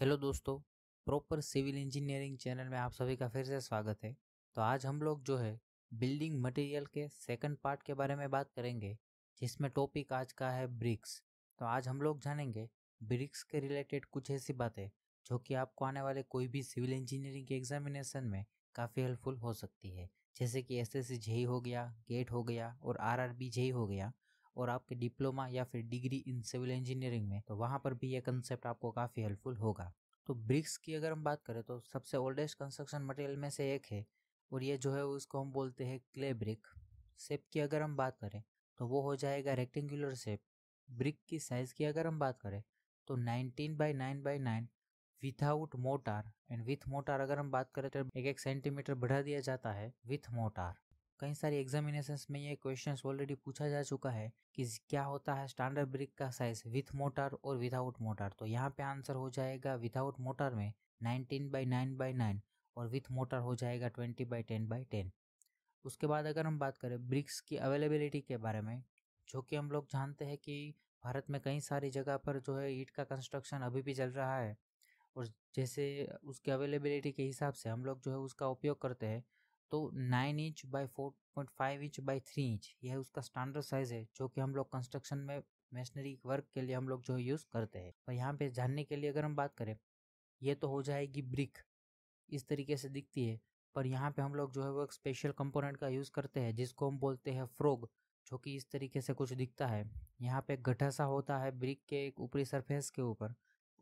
hello दोस्तों proper civil engineering channel में आप सभी का फिर से स्वागत है तो आज हम लोग जो है बिल्डिंग मटेरियल के सेकंड पार्ट के बारे में बात करेंगे जिसमें टॉपिक आज का है ब्रिक्स तो आज हम लोग जानेंगे ब्रिक्स के रिलेटेड कुछ ऐसी बातें जो कि आपको आने वाले कोई भी सिविल इंजीनियरिंग के एग्जामिनेशन में काफ़ी हेल्पफुल हो सकती है जैसे कि एस एस हो गया गेट हो गया और आर आर हो गया और आपके डिप्लोमा या फिर डिग्री इन सिविल इंजीनियरिंग में तो वहाँ पर भी ये कंसेप्ट आपको काफ़ी हेल्पफुल होगा तो ब्रिक्स की अगर हम बात करें तो सबसे ओल्डेस्ट कंस्ट्रक्शन मटेरियल में से एक है और ये जो है उसको हम बोलते हैं क्ले ब्रिक सेप की अगर हम बात करें तो वो हो जाएगा रेक्टेंगुलर सेप ब्रिक की साइज़ की अगर हम बात करें तो 19 by 9 by 9 without mortar and with mortar अगर हम बात करें तो एक एक सेंटीमीटर बढ़ा दिया जाता है विथ मोटार कई सारे एग्जामिनेशन में ये क्वेश्चंस ऑलरेडी पूछा जा चुका है कि क्या होता है स्टैंडर्ड ब्रिक का साइज विथ मोटर और विदाउट मोटर तो यहाँ पे आंसर हो जाएगा विदाउट मोटर में 19 बाई नाइन बाई नाइन और विथ मोटर हो जाएगा 20 बाई टेन बाई टेन उसके बाद अगर हम बात करें ब्रिक्स की अवेलेबिलिटी के बारे में जो कि हम लोग जानते हैं कि भारत में कई सारी जगह पर जो है ईट का कंस्ट्रक्शन अभी भी चल रहा है और जैसे उसके अवेलेबिलिटी के हिसाब से हम लोग जो है उसका उपयोग करते हैं तो nine inch by four point five inch by three inch यह उसका स्टैंडर्ड साइज है जो कि हम लोग कंस्ट्रक्शन में मशीनरी वर्क के लिए हम लोग जो यूज़ करते हैं और यहाँ पे जानने के लिए अगर हम बात करें ये तो हो जाएगी ब्रिक इस तरीके से दिखती है पर यहाँ पे हम लोग जो है वो एक स्पेशल कंपोनेंट का यूज़ करते हैं जिसको हम बोलते हैं फ्रोग जो कि इस तरीके से कुछ दिखता है यहाँ पे गठा सा होता है ब्रिक के एक ऊपरी सरफेस के ऊपर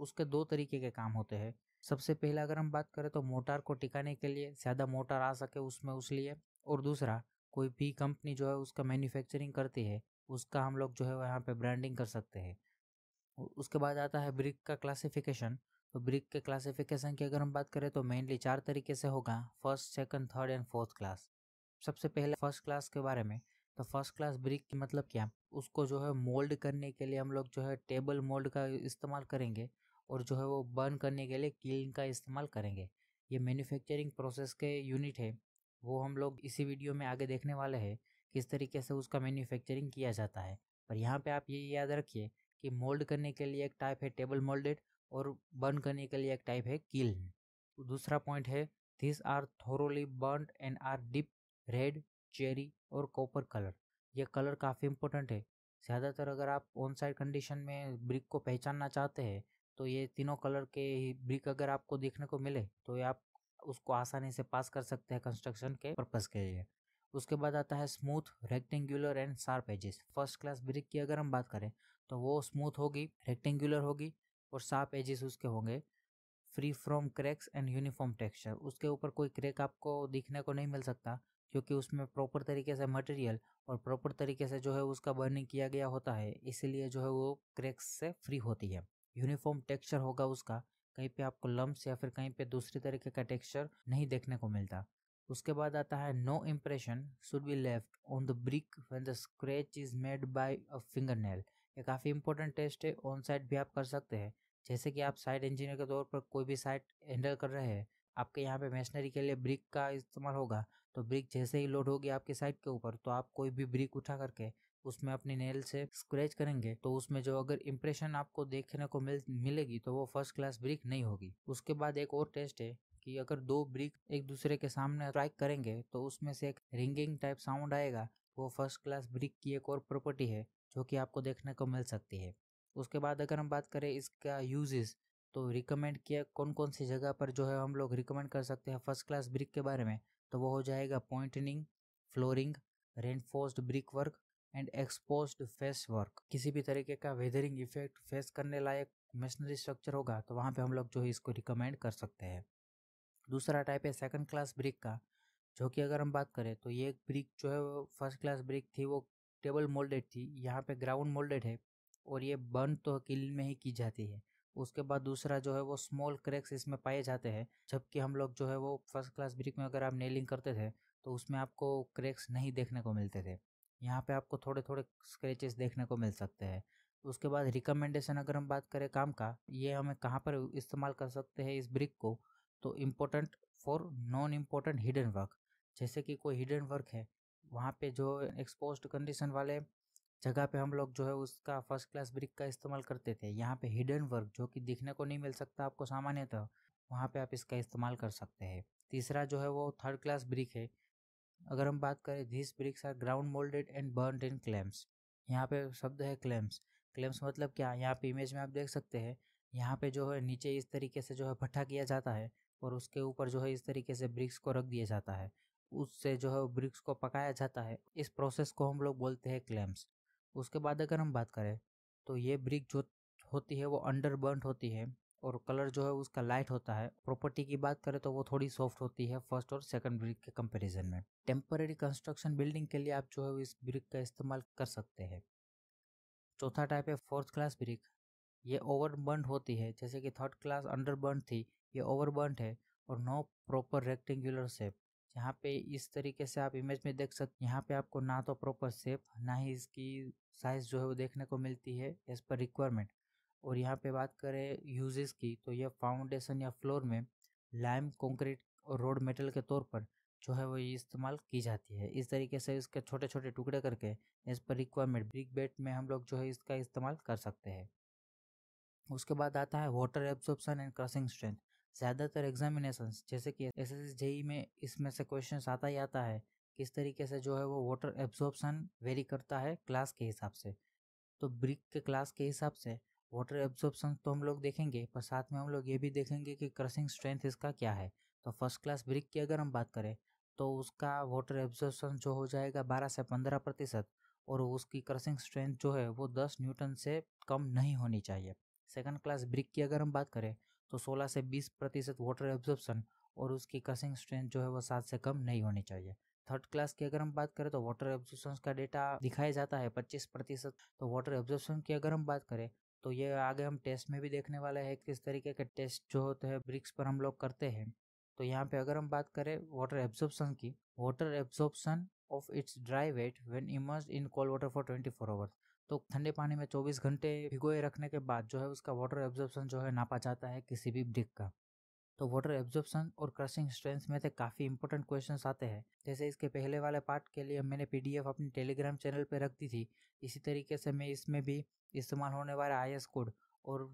उसके दो तरीके के काम होते हैं सबसे पहला अगर हम बात करें तो मोटार को टिकाने के लिए ज़्यादा मोटार आ सके उसमें उस लिए और दूसरा कोई भी कंपनी जो है उसका मैन्युफैक्चरिंग करती है उसका हम लोग जो है वहाँ पे ब्रांडिंग कर सकते हैं उसके बाद आता है ब्रिक का क्लासिफिकेशन तो ब्रिक के क्लासिफिकेशन की अगर हम बात करें तो मेनली चार तरीके से होगा first second third and fourth class सबसे पहले फर्स्ट क्लास के बारे में तो फर्स्ट क्लास ब्रिक की मतलब क्या उसको जो है मोल्ड करने के लिए हम लोग जो है टेबल मोल्ड का इस्तेमाल करेंगे और जो है वो बर्न करने के लिए कील का इस्तेमाल करेंगे ये मैन्युफैक्चरिंग प्रोसेस के यूनिट है वो हम लोग इसी वीडियो में आगे देखने वाले हैं किस तरीके से उसका मैन्युफैक्चरिंग किया जाता है पर यहाँ पे आप ये याद रखिए कि मोल्ड करने के लिए एक टाइप है टेबल मोल्डेड और बर्न करने के लिए एक टाइप है कील तो दूसरा पॉइंट है this are thoroughly burn and are deep red cherry और कॉपर कलर यह कलर काफ़ी इंपॉर्टेंट है ज़्यादातर अगर आप ऑन साइड कंडीशन में ब्रिक को पहचानना चाहते हैं तो ये तीनों कलर के ब्रिक अगर आपको देखने को मिले तो ये आप उसको आसानी से पास कर सकते हैं कंस्ट्रक्शन के पर्पज़ के लिए उसके बाद आता है smooth rectangular and sharp edges first class brick की अगर हम बात करें तो वो स्मूथ होगी रेक्टेंगुलर होगी और शार्प एजेस उसके होंगे free from cracks and uniform texture उसके ऊपर कोई क्रैक आपको दिखने को नहीं मिल सकता क्योंकि उसमें प्रॉपर तरीके से मटेरियल और प्रॉपर तरीके से जो है उसका बर्निंग किया गया होता है इसीलिए जो है वो क्रैक्स से फ्री होती है यूनिफॉर्म टेक्सचर होगा उसका कहीं पे आपको लम्ब या फिर कहीं पे दूसरी तरीके का टेक्सचर नहीं देखने को मिलता उसके बाद आता है no impression should be left on the brick when the scratch is made by a finger nail ये काफ़ी इंपॉर्टेंट टेस्ट है ऑन साइड भी आप कर सकते हैं जैसे कि आप साइड इंजीनियर के तौर पर कोई भी साइड हैंडल कर रहे हैं आपके यहाँ पे मशीनरी के लिए ब्रिक का इस्तेमाल होगा तो ब्रिक जैसे ही लोड होगी आपके साइड के ऊपर तो आप कोई भी ब्रिक उठा करके उसमें अपनी नेल से स्क्रैच करेंगे तो उसमें जो अगर इम्प्रेशन आपको देखने को मिल मिलेगी तो वो फर्स्ट क्लास ब्रिक नहीं होगी उसके बाद एक और टेस्ट है कि अगर दो ब्रिक एक दूसरे के सामने स्ट्राइक करेंगे तो उसमें से एक रिंगिंग टाइप साउंड आएगा वो फर्स्ट क्लास ब्रिक की एक और प्रॉपर्टी है जो कि आपको देखने को मिल सकती है उसके बाद अगर हम बात करें इसका यूजेस तो रिकमेंड किया कौन कौन सी जगह पर जो है हम लोग रिकमेंड कर सकते हैं फर्स्ट क्लास ब्रिक के बारे में तो वो हो जाएगा pointing flooring reinforced brick work and expose face work किसी भी तरीके का वेदरिंग इफेक्ट फेस करने लायक मशीनरी स्ट्रक्चर होगा तो वहाँ पे हम लोग जो है इसको रिकमेंड कर सकते हैं दूसरा टाइप है सेकंड क्लास ब्रिक का जो कि अगर हम बात करें तो ये ब्रिक जो है वो फर्स्ट क्लास ब्रिक थी वो टेबल मोल्डेड थी यहाँ पे ग्राउंड मोल्डेड है और ये बर्न तो किल में ही की जाती है उसके बाद दूसरा जो है वो स्मॉल क्रैक्स इसमें पाए जाते हैं जबकि हम लोग जो है वो फर्स्ट क्लास ब्रिक में अगर आप नेलिंग करते थे तो उसमें आपको क्रैक्स नहीं देखने को मिलते थे यहाँ पे आपको थोड़े थोड़े स्क्रैचेस देखने को मिल सकते हैं उसके बाद रिकमेंडेशन अगर हम बात करें काम का ये हमें कहाँ पर इस्तेमाल कर सकते हैं इस ब्रिक को तो important for non important hidden work जैसे कि कोई हिडन वर्क है वहाँ पे जो एक्सपोज कंडीशन वाले जगह पे हम लोग जो है उसका फर्स्ट क्लास ब्रिक का इस्तेमाल करते थे यहाँ पे हिडन वर्क जो कि दिखने को नहीं मिल सकता आपको सामान्यतः वहाँ पे आप इसका इस्तेमाल कर सकते हैं तीसरा जो है वो थर्ड क्लास ब्रिक है अगर हम बात करें these bricks are ground moulded and burn in clamps यहाँ पे शब्द है क्लैम्स क्लैम्स मतलब क्या यहाँ पे इमेज में आप देख सकते हैं यहाँ पे जो है नीचे इस तरीके से जो है भट्ठा किया जाता है और उसके ऊपर जो है इस तरीके से ब्रिक्स को रख दिया जाता है उससे जो है ब्रिक्स को पकाया जाता है इस प्रोसेस को हम लोग बोलते हैं क्लैम्स उसके बाद अगर हम बात करें तो ये ब्रिक जो होती है वो अंडर बर्न होती है और कलर जो है उसका लाइट होता है प्रॉपर्टी की बात करें तो वो थोड़ी सॉफ्ट होती है फर्स्ट और सेकंड ब्रिक के कंपैरिजन में टेम्पररी कंस्ट्रक्शन बिल्डिंग के लिए आप जो है इस ब्रिक का इस्तेमाल कर सकते हैं चौथा टाइप है फोर्थ क्लास ब्रिक ये ओवर होती है जैसे कि थर्ड क्लास अंडर थी ये ओवर है और नो प्रॉपर रेक्टेंगुलर शेप यहाँ पे इस तरीके से आप इमेज में देख सकते यहाँ पे आपको ना तो प्रॉपर शेप ना ही इसकी साइज जो है वो देखने को मिलती है एज पर रिक्वायरमेंट और यहाँ पे बात करें यूजेस की तो यह फाउंडेशन या फ्लोर में लाइम कंक्रीट और रोड मेटल के तौर पर जो है वो इस्तेमाल की जाती है इस तरीके से इसके छोटे छोटे टुकड़े करके इस पर रिक्वायरमेंट ब्रिक बेट में हम लोग जो है इसका इस्तेमाल कर सकते हैं उसके बाद आता है water absorption and crushing strength ज़्यादातर एग्जामिनेशन जैसे कि एस एस जेई में इसमें से क्वेश्चन आता ही आता है किस तरीके से जो है वो वाटर एब्जॉर्प्शन वेरी करता है क्लास के हिसाब से तो ब्रिक के क्लास के हिसाब से वाटर एब्जॉर्बसन तो हम लोग देखेंगे पर साथ में हम लोग ये भी देखेंगे कि क्रशिंग स्ट्रेंथ इसका क्या है तो फर्स्ट क्लास ब्रिक की अगर हम बात करें तो उसका वाटर एब्जॉर्बसन जो हो जाएगा बारह से पंद्रह प्रतिशत और उसकी क्रशिंग स्ट्रेंथ जो है वो दस न्यूटन से कम नहीं होनी चाहिए सेकंड क्लास ब्रिक की अगर हम बात करें तो 16 से 20 प्रतिशत वाटर एब्जॉर्बसन और उसकी क्रशिंग स्ट्रेंथ जो है वो सात से कम नहीं होनी चाहिए थर्ड क्लास की अगर हम बात करें तो वाटर एब्जॉर्प्शन का डेटा दिखाया जाता है 25 प्रतिशत तो वाटर एब्जॉर्प्शन की अगर हम बात करें तो ये आगे हम टेस्ट में भी देखने वाले हैं किस तरीके के टेस्ट जो होते हैं ब्रिक्स पर हम लोग करते हैं तो यहाँ पे अगर हम बात करें वाटर एब्जॉर्प्शन की water absorption of its dry weight when immerse in cold water for twenty four hours तो ठंडे पानी में चौबीस घंटे भिगोए रखने के बाद जो है उसका वाटर एब्जॉर्प्शन जो है नापा जाता है किसी भी ब्रिक का तो वाटर एब्जॉर्प्शन और क्रशिंग स्ट्रेंथ में से काफ़ी इंपॉर्टेंट क्वेश्चन आते हैं जैसे इसके पहले वाले पार्ट के लिए मैंने एफ अपने टेलीग्राम चैनल पर रख दी थी इसी तरीके से मैं इसमें भी इस्तेमाल होने वाला आई कोड और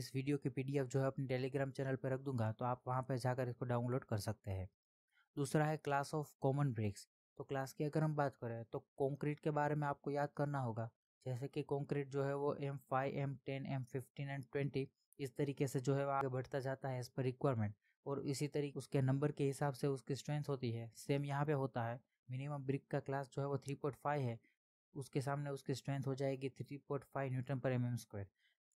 इस वीडियो की एफ जो है अपने टेलीग्राम चैनल पर रख दूंगा तो आप वहाँ पर जाकर इसको डाउनलोड कर सकते हैं दूसरा है क्लास ऑफ कॉमन ब्रिक्स तो क्लास की अगर हम बात करें तो कंक्रीट के बारे में आपको याद करना होगा जैसे कि कंक्रीट जो है वो M five M ten M fifteen and twenty इस तरीके से जो है वह आगे बढ़ता जाता है इस पर रिक्वायरमेंट और इसी तरीके उसके नंबर के हिसाब से उसकी स्ट्रेंथ होती है सेम यहाँ पे होता है मिनिमम ब्रिक का क्लास जो है वो थ्री पॉइंट फाइव है उसके सामने उसकी स्ट्रेंथ हो जाएगी थ्री पॉइंट फाइव न्यूटन पर एम एम स्क्वायर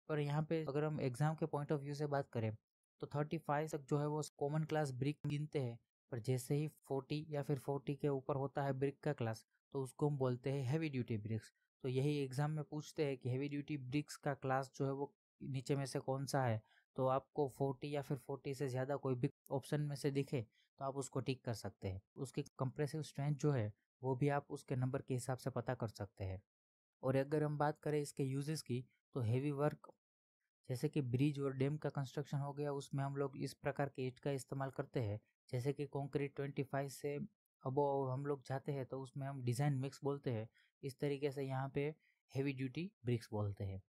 पर यहाँ पे अगर हम एग्जाम के पॉइंट ऑफ व्यू से बात करें तो थर्टी फाइव तक जो है वो कॉमन क्लास ब्रिक गिनते हैं पर जैसे ही फोर्टी या फिर फोर्टी के ऊपर होता है ब्रिक का क्लास तो उसको हम बोलते हैं हैवी ड्यूटी ब्रिक्स तो यही एग्जाम में पूछते हैं कि हैवी ड्यूटी ब्रिक्स का क्लास जो है वो नीचे में से कौन सा है तो आपको 40 या फिर 40 से ज़्यादा कोई भी ऑप्शन में से दिखे तो आप उसको टिक कर सकते हैं उसकी कंप्रेसिव स्ट्रेंथ जो है वो भी आप उसके नंबर के हिसाब से पता कर सकते हैं और अगर हम बात करें इसके यूजेस की तो हेवी वर्क जैसे कि ब्रिज और डैम का कंस्ट्रक्शन हो गया उसमें हम लोग इस प्रकार के ईट का इस्तेमाल करते हैं जैसे कि कंक्रीट फाइव से अबो हम लोग जाते हैं तो उसमें हम डिज़ाइन मिक्स बोलते हैं इस तरीके से यहाँ पे हेवी ड्यूटी ब्रिक्स बोलते हैं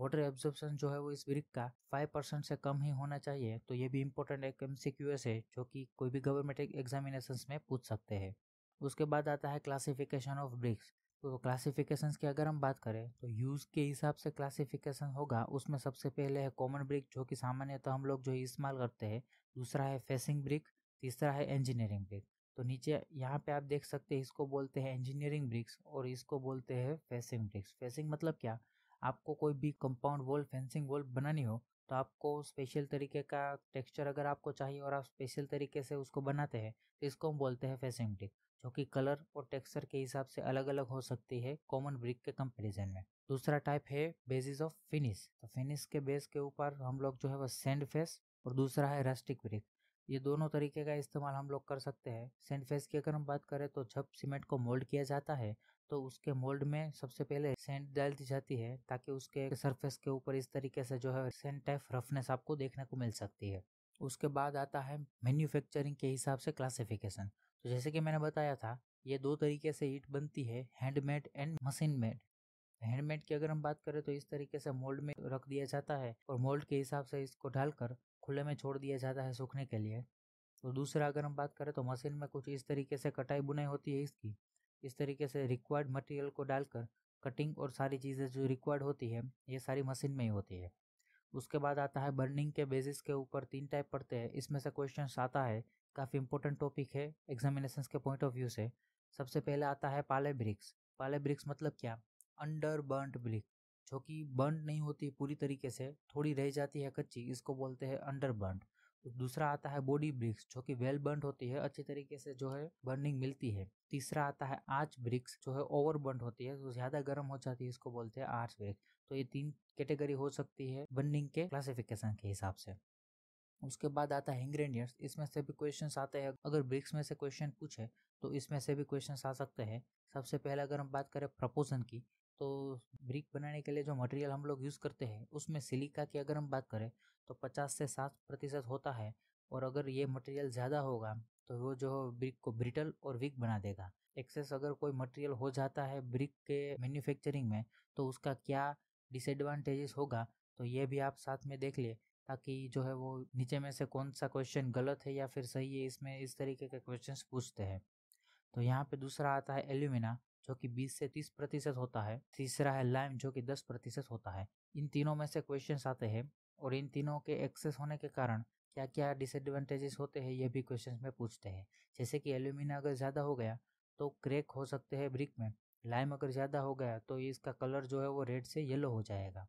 वाटर एब्जॉर्प्शन जो है वो इस ब्रिक का फाइव परसेंट से कम ही होना चाहिए तो ये भी इम्पोर्टेंट एक एम है जो कि कोई भी गवर्नमेंट एग्जामिनेशन में पूछ सकते हैं उसके बाद आता है क्लासिफिकेशन ऑफ ब्रिक्स तो क्लासिफिकेशन की अगर हम बात करें तो यूज़ के हिसाब से क्लासिफिकेशन होगा उसमें सबसे पहले है कॉमन ब्रिक जो कि सामान्यतः तो हम लोग जो इस्तेमाल करते हैं दूसरा है फेसिंग ब्रिक तीसरा है इंजीनियरिंग ब्रिक तो नीचे यहाँ पे आप देख सकते हैं इसको बोलते हैं इंजीनियरिंग ब्रिक्स और इसको बोलते हैं फेसिंग ब्रिक्स फेसिंग मतलब क्या आपको कोई भी कंपाउंड वॉल फेंसिंग वॉल बनानी हो तो आपको स्पेशल तरीके का टेक्सचर अगर आपको चाहिए और आप स्पेशल तरीके से उसको बनाते हैं तो इसको हम बोलते हैं ब्रिक जो कि कलर और टेक्सचर के हिसाब से अलग अलग हो सकती है कॉमन ब्रिक के कंपेरिजन में दूसरा टाइप है बेसिस ऑफ फिनिश तो फिनिश के बेस के ऊपर हम लोग जो है वो सेंड फेस और दूसरा है रस्टिक ब्रिक ये दोनों तरीके का इस्तेमाल हम लोग कर सकते हैं सेंड फेस की अगर हम बात करें तो जब सीमेंट को मोल्ड किया जाता है तो उसके मोल्ड में सबसे पहले सेंट डाल दी जाती है ताकि उसके सरफेस के ऊपर इस तरीके से जो है सेंट टाइप रफनेस आपको देखने को मिल सकती है उसके बाद आता है मैन्युफैक्चरिंग के हिसाब से क्लासिफिकेशन तो जैसे कि मैंने बताया था ये दो तरीके से ईट बनती है handmade and machine made handmade की अगर हम बात करें तो इस तरीके से मोल्ड में रख दिया जाता है और मोल्ड के हिसाब से इसको डालकर खुले में छोड़ दिया जाता है सूखने के लिए तो दूसरा अगर हम बात करें तो मशीन में कुछ इस तरीके से कटाई बुनाई होती है इसकी इस तरीके से रिक्वायर्ड मटेरियल को डालकर कटिंग और सारी चीज़ें जो रिक्वायर्ड होती है ये सारी मशीन में ही होती है उसके बाद आता है बर्निंग के बेसिस के ऊपर तीन टाइप पड़ते हैं इसमें से क्वेश्चन आता है काफ़ी इंपॉर्टेंट टॉपिक है एग्जामिनेशन के पॉइंट ऑफ व्यू से सबसे पहले आता है पाले ब्रिक्स पाले ब्रिक्स मतलब क्या अंडर बर्नड ब्रिक जो कि बर्न नहीं होती पूरी तरीके से थोड़ी रह जाती है कच्ची इसको बोलते हैं अंडर बर्न दूसरा आता है बॉडी ब्रिक्स जो कि वेल बर्न होती है अच्छी तरीके से जो है बर्निंग मिलती है तीसरा आता है आर्च ब्रिक्स जो है ओवर बर्न होती है तो ज्यादा गर्म हो जाती है इसको बोलते हैं आर्च ब्रिक्स तो ये तीन कैटेगरी हो सकती है बर्निंग के क्लासिफिकेशन के हिसाब से उसके बाद आता है इंग्रेडिएंट्स इसमें से भी क्वेश्चन आते हैं अगर ब्रिक्स में से क्वेश्चन पूछे तो इसमें से भी क्वेश्चन आ सकते हैं सबसे पहले अगर हम बात करें प्रपोजन की तो ब्रिक बनाने के लिए जो मटेरियल हम लोग यूज़ करते हैं उसमें सिलिका की अगर हम बात करें तो 50 से 60 प्रतिशत होता है और अगर ये मटेरियल ज़्यादा होगा तो वो जो ब्रिक को ब्रिटल और वीक बना देगा एक्सेस अगर कोई मटेरियल हो जाता है ब्रिक के मैन्युफैक्चरिंग में तो उसका क्या डिसएडवांटेजेस होगा तो ये भी आप साथ में देख लिए ताकि जो है वो नीचे में से कौन सा क्वेश्चन गलत है या फिर सही है इसमें इस तरीके के क्वेश्चन पूछते हैं तो यहाँ पे दूसरा आता है एल्यूमिना जो कि 20 से 30 प्रतिशत होता है तीसरा है लाइम जो कि 10 प्रतिशत होता है इन तीनों में से क्वेश्चन आते हैं और इन तीनों के एक्सेस होने के कारण क्या क्या डिसएडवांटेजेस होते हैं ये भी क्वेश्चन में पूछते हैं जैसे कि एल्यूमिना अगर ज़्यादा हो गया तो क्रैक हो सकते हैं ब्रिक में लाइम अगर ज़्यादा हो गया तो इसका कलर जो है वो रेड से येलो हो जाएगा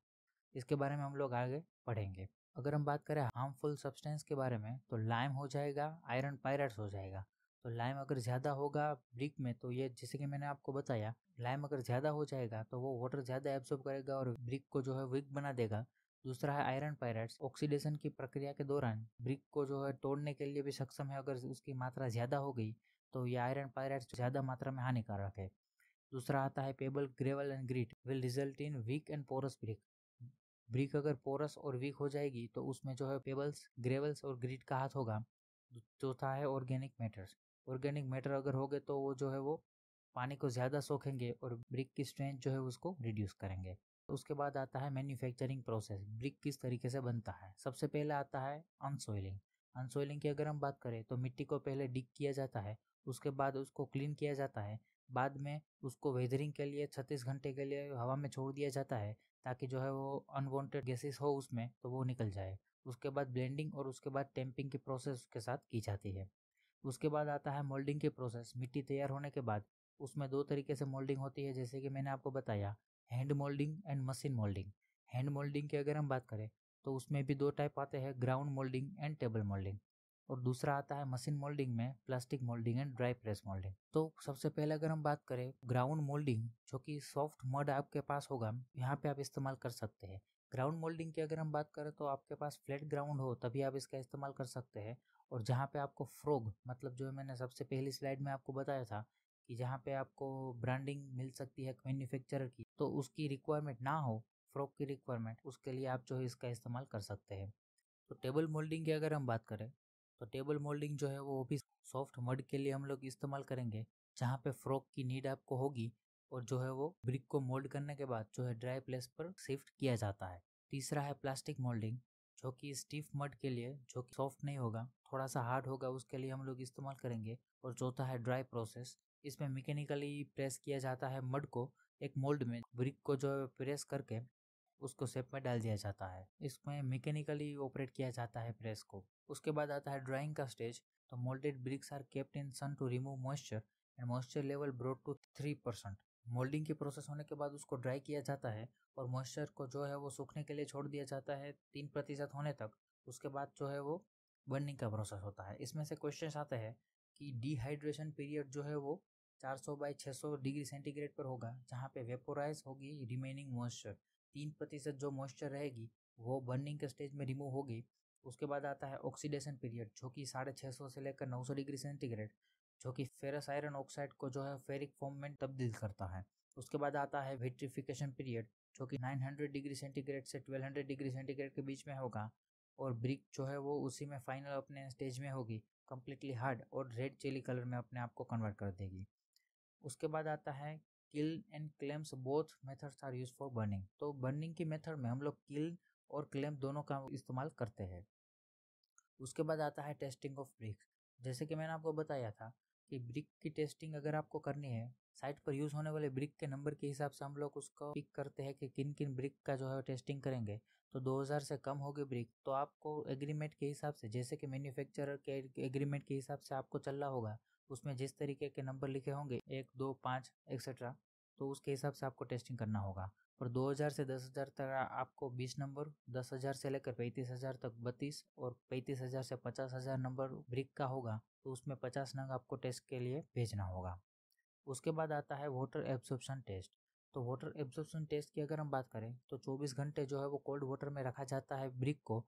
इसके बारे में हम लोग आगे पढ़ेंगे अगर हम बात करें हार्मफुल सब्सटेंस के बारे में तो लाइम हो जाएगा आयरन पायरेट्स हो जाएगा तो लाइम अगर ज़्यादा होगा ब्रिक में तो ये जैसे कि मैंने आपको बताया लाइम अगर ज़्यादा हो जाएगा तो वो वाटर ज़्यादा एब्सॉर्ब करेगा और ब्रिक को जो है वीक बना देगा दूसरा है आयरन पायरेट्स ऑक्सीडेशन की प्रक्रिया के दौरान ब्रिक को जो है तोड़ने के लिए भी सक्षम है अगर उसकी मात्रा ज़्यादा हो गई तो ये आयरन पायरेट्स ज़्यादा मात्रा में हानिकारक है दूसरा आता है pebble gravel and grit will result in weak and porous brick brick अगर पोरस और वीक हो जाएगी तो उसमें जो है पेबल्स ग्रेवल्स और ग्रीट का हाथ होगा चौथा है ऑर्गेनिक मैटर्स ऑर्गेनिक मैटर अगर हो गए तो वो जो है वो पानी को ज़्यादा सोखेंगे और ब्रिक की स्ट्रेंथ जो है उसको रिड्यूस करेंगे तो उसके बाद आता है मैन्युफैक्चरिंग प्रोसेस ब्रिक किस तरीके से बनता है सबसे पहले आता है अनसोइलिंग अनसोइलिंग की अगर हम बात करें तो मिट्टी को पहले डिग किया जाता है उसके बाद उसको क्लीन किया जाता है बाद में उसको वेदरिंग के लिए छत्तीस घंटे के लिए हवा में छोड़ दिया जाता है ताकि जो है वो अनवांटेड गैसेस हो उसमें तो वो निकल जाए उसके बाद ब्लेंडिंग और उसके बाद टेम्पिंग की प्रोसेस उसके साथ की जाती है उसके बाद आता है मोल्डिंग के प्रोसेस मिट्टी तैयार होने के बाद उसमें दो तरीके से मोल्डिंग होती है जैसे कि मैंने आपको बताया hand moulding and machine moulding hand moulding की अगर हम बात करें तो उसमें भी दो टाइप आते हैं ground moulding and table moulding और दूसरा आता है मशीन मोल्डिंग में plastic moulding and dry press moulding तो सबसे पहले अगर हम बात करें ग्राउंड मोल्डिंग जो कि सॉफ्ट मड आपके पास होगा यहाँ पे आप इस्तेमाल कर सकते हैं ग्राउंड मोल्डिंग की अगर हम बात करें तो आपके पास फ्लैट ग्राउंड हो तभी आप इसका इस्तेमाल कर सकते हैं और जहाँ पे आपको फ्रॉग मतलब जो मैंने सबसे पहली स्लाइड में आपको बताया था कि जहाँ पे आपको ब्रांडिंग मिल सकती है मैन्युफैक्चरर की तो उसकी रिक्वायरमेंट ना हो फ्रॉक की रिक्वायरमेंट उसके लिए आप जो है इसका इस्तेमाल कर सकते हैं तो टेबल मोल्डिंग की अगर हम बात करें तो टेबल मोल्डिंग जो है वो भी सॉफ्ट मड के लिए हम लोग इस्तेमाल करेंगे जहाँ पे फ्रॉक की नीड आपको होगी और जो है वो ब्रिक को मोल्ड करने के बाद जो है ड्राई प्लेस पर शिफ्ट किया जाता है तीसरा है प्लास्टिक मोल्डिंग जो कि स्टीफ मड के लिए जो कि सॉफ्ट नहीं होगा थोड़ा सा हार्ड होगा उसके लिए हम लोग इस्तेमाल करेंगे और चौथा है ड्राई प्रोसेस इसमें मैकेनिकली प्रेस किया जाता है मड को एक मोल्ड में ब्रिक को जो प्रेस करके उसको सेप में डाल दिया जाता है इसमें मैकेनिकली ऑपरेट किया जाता है प्रेस को उसके बाद आता है ड्राइंग का स्टेज तो moulded bricks are kept in sun to remove moisture and moisture level brought to three percent moulding के प्रोसेस होने के बाद उसको ड्राई किया जाता है और मॉइस्चर को जो है वो सूखने के लिए छोड़ दिया जाता है तीन प्रतिशत होने तक उसके बाद जो है वो बर्निंग का प्रोसेस होता है इसमें से क्वेश्चन आते हैं कि डिहाइड्रेशन पीरियड जो है वो 400 बाई सौ डिग्री सेंटीग्रेड पर होगा जहाँ पे वेपोराइज होगी रिमेनिंग मॉइस्चर तीन प्रतिशत जो मॉइस्चर रहेगी वो बर्निंग के स्टेज में रिमूव होगी उसके बाद आता है ऑक्सीडेशन पीरियड जो कि साढ़े छः सौ से लेकर नौ सौ डिग्री सेंटीग्रेड जो कि फेरस आयरन ऑक्साइड को जो है फेरिक फॉर्म में तब्दील करता है उसके बाद आता है विट्रिफिकेशन पीरियड जो कि 900 डिग्री सेंटीग्रेड से 1200 डिग्री सेंटीग्रेड के बीच में होगा और ब्रिक जो है वो उसी में फाइनल अपने स्टेज में होगी कम्प्लीटली हार्ड और रेड चिली कलर में अपने आप को कन्वर्ट कर देगी उसके बाद आता है kiln and clamps both methods are use for burning तो बर्निंग की मेथड में हम लोग किल और क्लेम दोनों का इस्तेमाल करते हैं उसके बाद आता है टेस्टिंग ऑफ ब्रिक्स जैसे कि मैंने आपको बताया था कि ब्रिक की टेस्टिंग अगर आपको करनी है साइट पर यूज़ होने वाले ब्रिक के नंबर के हिसाब से हम लोग उसको पिक करते हैं कि किन किन ब्रिक का जो है टेस्टिंग करेंगे तो 2000 से कम होगी ब्रिक तो आपको एग्रीमेंट के हिसाब से जैसे कि मैन्युफैक्चरर के एग्रीमेंट के हिसाब से आपको चलना होगा उसमें जिस तरीके के नंबर लिखे होंगे एक दो पाँच एक्सेट्रा तो उसके हिसाब से आपको टेस्टिंग करना होगा और 2000 से 10000 तक आपको 20 नंबर 10000 से लेकर 35000 तक 32 और 35000 से 50000 नंबर ब्रिक का होगा तो उसमें 50 नंग आपको टेस्ट के लिए भेजना होगा उसके बाद आता है वाटर एब्सॉर्प्शन टेस्ट तो वाटर एब्जॉर्प्शन टेस्ट की अगर हम बात करें तो 24 घंटे जो है वो कोल्ड वाटर में रखा जाता है ब्रिक को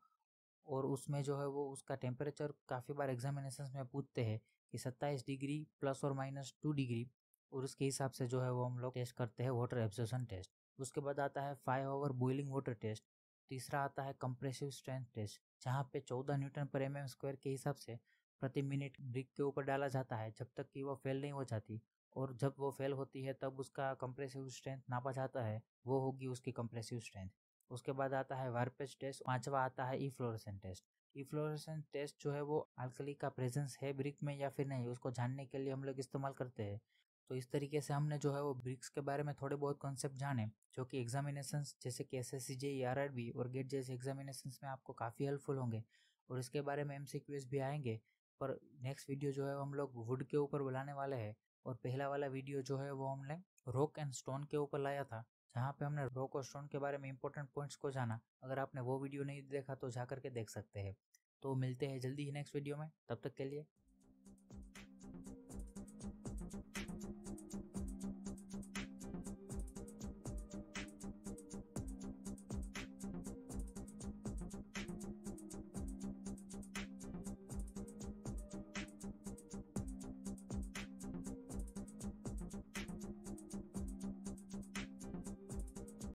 और उसमें जो है वो उसका टेम्परेचर काफ़ी बार एग्जामिनेशन में पूछते हैं कि 27 डिग्री प्लस और माइनस टू डिग्री और उसके हिसाब से जो है वो हम लोग टेस्ट करते हैं वाटर एब्जॉर्प्शन टेस्ट उसके बाद आता है five hour boiling water test तीसरा आता है कंप्रेसिव स्ट्रेंथ टेस्ट जहाँ पे चौदह न्यूटन पर एम स्क्वायर के हिसाब से प्रति मिनट ब्रिक के ऊपर डाला जाता है जब तक कि वो फेल नहीं हो जाती और जब वो फेल होती है तब उसका कंप्रेसिव स्ट्रेंथ नापा जाता है वो होगी उसकी कंप्रेसिव स्ट्रेंथ उसके बाद आता है वारपेज टेस्ट पाँचवा आता है ई इफ्लोरेसन टेस्ट ई इफ्लोरेसन टेस्ट जो है वो अल्कली का प्रेजेंस है ब्रिक में या फिर नहीं उसको जानने के लिए हम लोग इस्तेमाल करते हैं तो इस तरीके से हमने जो है वो ब्रिक्स के बारे में थोड़े बहुत कॉन्सेप्ट जाने जो कि एग्जामिनेशन जैसे कि S S C J R R B और गेट जैसे एग्जामिनेशन में आपको काफ़ी हेल्पफुल होंगे और इसके बारे में एम सी क्यूज भी आएंगे पर नेक्स्ट वीडियो जो है हम लोग वुड के ऊपर बुलाने वाले हैं और पहला वाला वीडियो जो है वो हमने रॉक एंड स्टोन के ऊपर लाया था जहाँ पे हमने रॉक और स्टोन के बारे में इंपॉर्टेंट पॉइंट्स को जाना अगर आपने वो वीडियो नहीं देखा तो जा करके देख सकते हैं तो मिलते हैं जल्दी ही नेक्स्ट वीडियो में तब तक के लिए